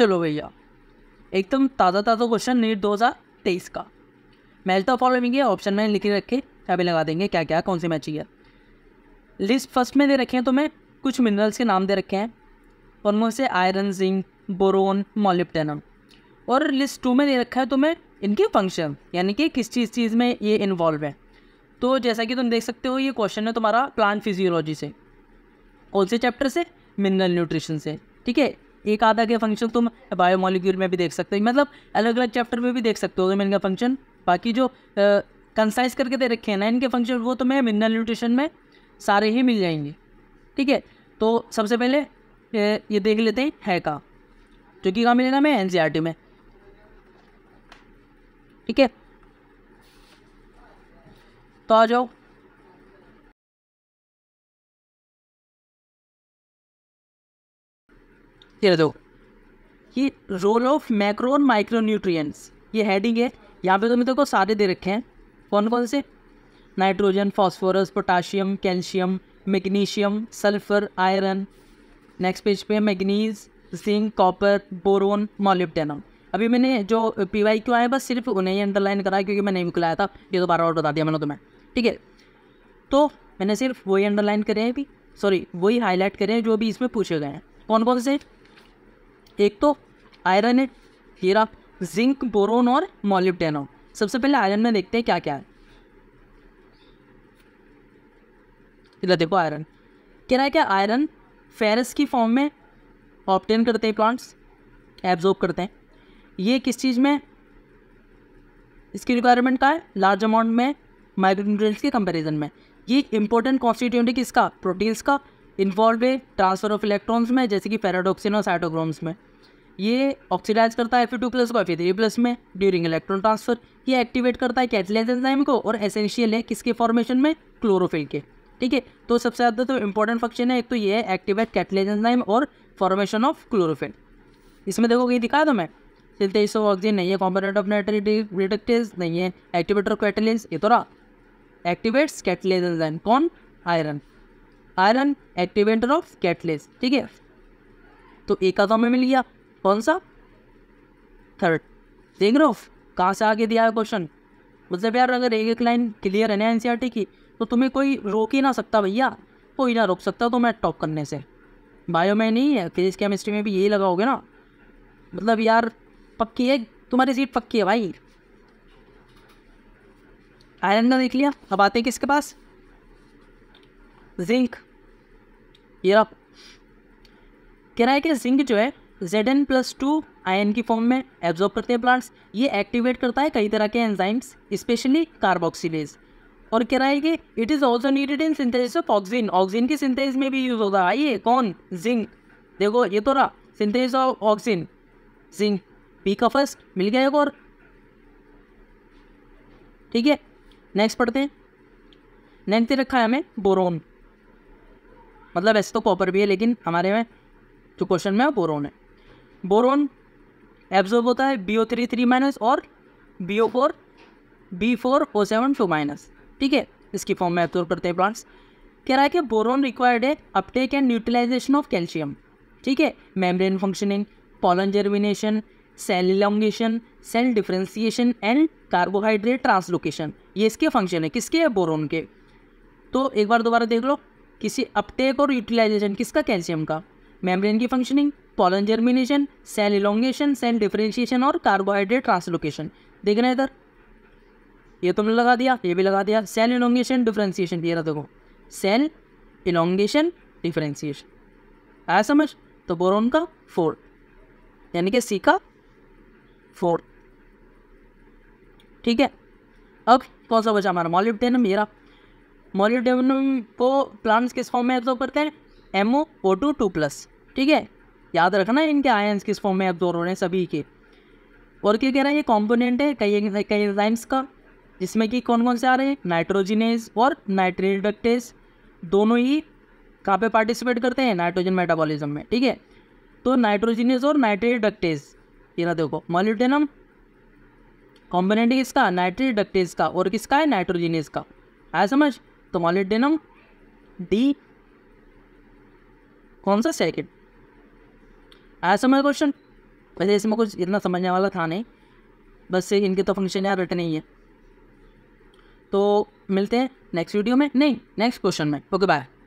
चलो भैया एकदम ताज़ा ताज़ा क्वेश्चन नीट दो हज़ार तेईस का मैच तो फॉलोइंग है ऑप्शन में लिख रखे अभी लगा देंगे क्या क्या कौन सी मैच है लिस्ट फर्स्ट में दे रखे हैं तो मैं कुछ मिनरल्स के नाम दे रखे हैं उनमें से आयरन जिंक बोरोन मोलिप्टेनम और लिस्ट टू में दे रखा है तो मैं इनके फंक्शन यानी कि किस चीज़ चीज़ में ये इन्वॉल्व है तो जैसा कि तुम देख सकते हो ये क्वेश्चन है तुम्हारा प्लांट फिजियोलॉजी से कौन से चैप्टर से मिनरल न्यूट्रिशन से ठीक है एक आधा के फंक्शन तुम बायोमोलिक्यूल में भी देख सकते हो मतलब अलग अलग चैप्टर में भी देख सकते हो तुम इनका फंक्शन बाकी जो कंसाइज करके दे रखे हैं ना इनके फंक्शन वो तुम्हें मिनरल न्यूट्रिशन में सारे ही मिल जाएंगे ठीक है तो सबसे पहले ये देख लेते हैं है का जो कि कहाँ मिलेगा मैं एन e में ठीक है तो आ जाओ दे दो ये रोल ऑफ मैक्रो और माइक्रो न्यूट्रिएंट्स ये हेडिंग है यहाँ पे तो मैं को सारे दे रखे हैं कौन कौन से nitrogen phosphorus potassium calcium magnesium sulphur iron next page पे manganese zinc copper boron molybdenum अभी मैंने जो पी वाई क्यों आए बस सिर्फ उन्हें ही अंडरलाइन करा क्योंकि मैं नहीं निकलाया था ये तो बार और बता दिया मैंने तुम्हें ठीक है तो मैंने सिर्फ वही अंडरलाइन करे हैं अभी सॉरी वही हाईलाइट करे हैं जो भी इसमें पूछे गए हैं कौन कौन से एक तो आयरन है हीरा जिंक बोरोन और मॉलिब्डेनम सबसे पहले आयरन में देखते हैं क्या क्या है इधर देखो आयरन कह रहा है क्या आयरन फेरस की फॉर्म में ऑप्टेन करते हैं प्लांट्स एब्जॉर्ब करते हैं ये किस चीज़ में इसकी रिक्वायरमेंट का है लार्ज अमाउंट में माइक्रोन्यूट्रिएंट्स के कंपैरिजन में ये इंपॉर्टेंट कॉन्स्टिट्यूंट है किसका प्रोटीन्स का इन्वॉल्व है ट्रांसफर ऑफ इलेक्ट्रॉन्स में जैसे कि पैराडोक्सिन और साइटोक्रोम्स में ये ऑक्सीडाइज करता है एफ टू प्लस को एफ थ्री प्लस में ड्यूरिंग इलेक्ट्रॉन ट्रांसफर ये एक्टिवेट करता है कैथलेज एंजाइम को और एसेंशियल है किसके फॉर्मेशन में क्लोरोफिल के ठीक है तो सबसे ज़्यादा तो इंपॉर्टेंट फंक्शन है एक तो ये है एक्टिवेट कैथलेज एंजाइम और फॉर्मेशन ऑफ क्लोरोफिल इसमें देखो ये दिखा दो मैं चलते इसो ऑक्सीजन नहीं है कॉम्पोनेट ऑफ नाइट्रेटिव रिडक्टेज नहीं है एक्टिवेटर कैटलेज ये तो रहा एक्टिवेट्स कैटलेज एंजाइम कौन iron iron activator of catalase ठीक है तो एक आधा में मिल गया कौन सा थर्ड देख रहे हो कहाँ से आगे दिया है क्वेश्चन मतलब यार अगर एक एक लाइन क्लियर है ना एन e की तो तुम्हें कोई रोक ही ना सकता भैया कोई ना रोक सकता तो मैं टॉप करने से बायो में नहीं है फिजिक्स केमिस्ट्री में भी यही लगाओगे ना मतलब यार पक्की है तुम्हारी सीट पक्की है भाई आयरन का देख लिया अब आते हैं किसके पास जिंक ये आप कह रहा है कि जिंक जो है Z N plus two ion की फॉर्म में एब्जॉर्ब करते हैं प्लांट्स ये एक्टिवेट करता है कई तरह के एंजाइम्स स्पेशली कार्बोक्सीलेज और कह रहा है कि it is also needed in synthesis of oxygen oxygen की सिंथेसिस में भी यूज़ होता है आइए कौन जिंक देखो ये तो रहा synthesis of oxygen zinc P का फर्स्ट मिल गया एक और ठीक है नेक्स्ट पढ़ते हैं नेक्स्ट रखा है हमें बोरोन मतलब ऐसे तो कॉपर भी है लेकिन हमारे में जो क्वेश्चन में बोरोन है बोरोन एब्जॉर्ब होता है B O three three minus और B O four B four O seven two minus ठीक है इसकी फॉर्म में एब्जॉर्ब करते हैं प्लांट्स कह रहा है कि बोरोन रिक्वायर्ड है uptake and neutralisation of calcium ठीक है membrane functioning pollen germination cell elongation cell differentiation and carbohydrate translocation ये इसके फंक्शन है किसके है बोरोन के तो एक बार दोबारा देख लो किसी अपटेक और यूटिलाइजेशन किसका कैल्शियम का मेम्ब्रेन की functioning pollen germination cell elongation cell differentiation और कार्बोहाइड्रेट ट्रांसलोकेशन देख रहे इधर ये तुमने लगा दिया ये भी लगा दिया सेल इलोंगेशन डिफ्रेंशिएशन ये रहा देखो सेल इलोंगेशन डिफ्रेंशिएशन आया समझ तो बोरोन का फोर यानी कि सी का फोर ठीक है अब कौन सा बचा हमारा मॉलिब्डेनम मेरा मॉलिब्डेनम को प्लांट्स किस फॉर्म में एब्जॉर्व करते हैं M O two two plus ठीक है याद रखना इनके आयंस किस फॉर्म में एब्जॉर्व हो रहे हैं सभी के और क्या कह रहा है ये कॉम्पोनेंट है कई कई एंजाइम्स का जिसमें कि कौन कौन से आ रहे हैं नाइट्रोजिनेज और नाइट्रेडक्टेज दोनों ही कहाँ पे पार्टिसिपेट करते हैं नाइट्रोजन मेटाबॉलिज्म में ठीक है तो नाइट्रोजिनेज और नाइट्रेडक्टेज ये ना देखो मॉलिटेनम कॉम्पोनेंट किसका नाइट्रेडक्टेज का और किसका है नाइट्रोजिनेज का आया समझ तो मॉलिटेनम डी कौन सा सेकेंड आया मेरा क्वेश्चन वैसे इसमें कुछ इतना समझने वाला था नहीं बस इनके तो फंक्शन यार रिटर्न ही है तो मिलते हैं नेक्स्ट वीडियो में नहीं नेक्स्ट क्वेश्चन में ओके बाय